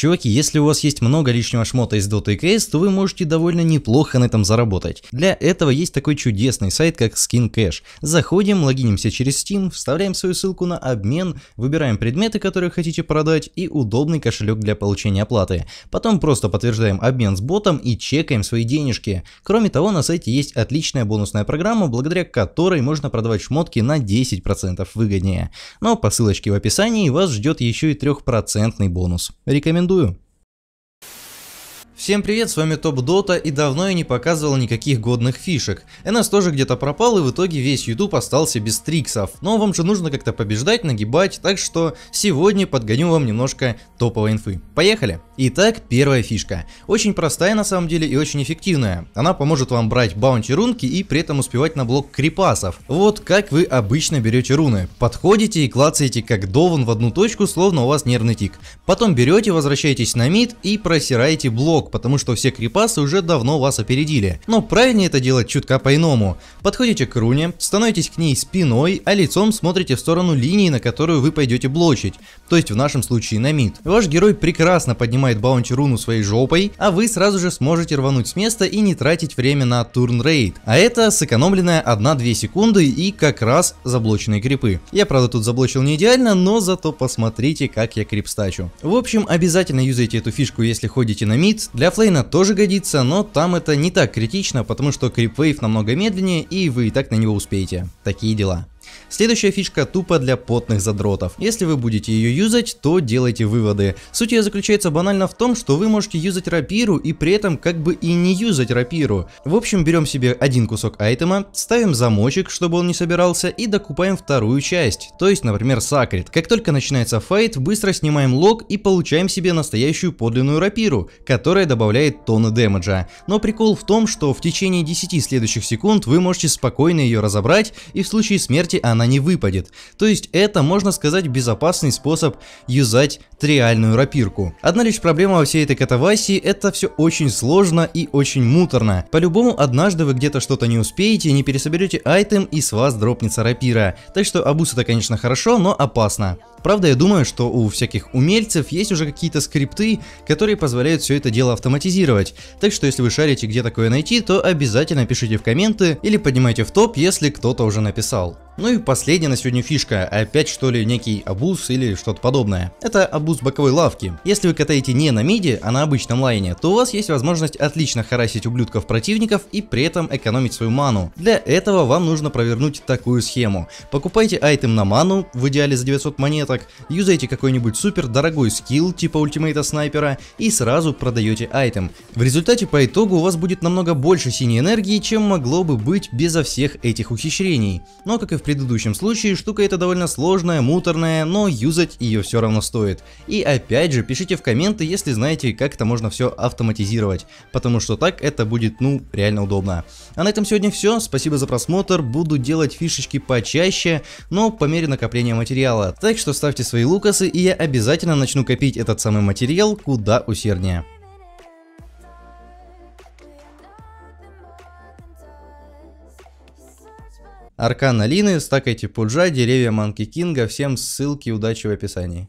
Чуваки, если у вас есть много лишнего шмота из Dota и CS, то вы можете довольно неплохо на этом заработать. Для этого есть такой чудесный сайт, как Skin Cash. Заходим, логинимся через Steam, вставляем свою ссылку на обмен, выбираем предметы, которые хотите продать и удобный кошелек для получения оплаты. Потом просто подтверждаем обмен с ботом и чекаем свои денежки. Кроме того, на сайте есть отличная бонусная программа, благодаря которой можно продавать шмотки на 10% выгоднее. Но по ссылочке в описании вас ждет еще и 3% бонус. Рекомендую рекомендую. Всем привет, с вами Топ Дота, и давно я не показывал никаких годных фишек. NS тоже где-то пропал, и в итоге весь YouTube остался без триксов. Но вам же нужно как-то побеждать, нагибать, так что сегодня подгоню вам немножко топовой инфы. Поехали! Итак, первая фишка. Очень простая на самом деле и очень эффективная. Она поможет вам брать баунти рунки и при этом успевать на блок крипасов. Вот как вы обычно берете руны. Подходите и клацаете как дован в одну точку, словно у вас нервный тик. Потом берете, возвращаетесь на мид и просираете блок, потому что все крипасы уже давно вас опередили. Но правильнее это делать чутка по-иному. Подходите к руне, становитесь к ней спиной, а лицом смотрите в сторону линии, на которую вы пойдете блочить, то есть в нашем случае на мид. Ваш герой прекрасно поднимает баунти руну своей жопой, а вы сразу же сможете рвануть с места и не тратить время на турн рейд. А это сэкономленная 1-2 секунды и как раз заблоченные крипы. Я правда тут заблочил не идеально, но зато посмотрите как я крип стачу. В общем обязательно юзайте эту фишку если ходите на мид, для флейна тоже годится, но там это не так критично, потому что крипвейв намного медленнее и вы и так на него успеете. Такие дела. Следующая фишка тупо для потных задротов. Если вы будете ее юзать, то делайте выводы. Суть ее заключается банально в том, что вы можете юзать рапиру и при этом как бы и не юзать рапиру. В общем, берем себе один кусок айтема, ставим замочек, чтобы он не собирался, и докупаем вторую часть, то есть, например, сакрит. Как только начинается файт, быстро снимаем лог и получаем себе настоящую подлинную рапиру, которая добавляет тонны демеджа. Но прикол в том, что в течение 10 следующих секунд вы можете спокойно ее разобрать, и в случае смерти она она не выпадет. То есть это, можно сказать, безопасный способ юзать триальную рапирку. Одна лишь проблема во всей этой катавасии, это все очень сложно и очень муторно. По-любому однажды вы где-то что-то не успеете, не пересоберете айтем и с вас дропнется рапира. Так что обуса это конечно хорошо, но опасно. Правда, я думаю, что у всяких умельцев есть уже какие-то скрипты, которые позволяют все это дело автоматизировать. Так что если вы шарите, где такое найти, то обязательно пишите в комменты или поднимайте в топ, если кто-то уже написал. Ну и последняя на сегодня фишка, опять что ли некий абуз или что-то подобное. Это абуз боковой лавки. Если вы катаете не на миде, а на обычном лайне, то у вас есть возможность отлично харасить ублюдков противников и при этом экономить свою ману. Для этого вам нужно провернуть такую схему. Покупайте айтем на ману, в идеале за 900 монет, заработок, юзаете какой-нибудь супер дорогой скилл типа ультимейта снайпера и сразу продаете айтем. В результате по итогу у вас будет намного больше синей энергии, чем могло бы быть безо всех этих ухищрений. Но как и в предыдущем случае, штука эта довольно сложная, муторная, но юзать ее все равно стоит. И опять же, пишите в комменты, если знаете, как это можно все автоматизировать, потому что так это будет, ну, реально удобно. А на этом сегодня все, спасибо за просмотр, буду делать фишечки почаще, но по мере накопления материала, так что ставьте свои лукасы, и я обязательно начну копить этот самый материал куда усерднее. Аркана Лины, стакайте пуджа, деревья Манки Кинга, всем ссылки, удачи в описании.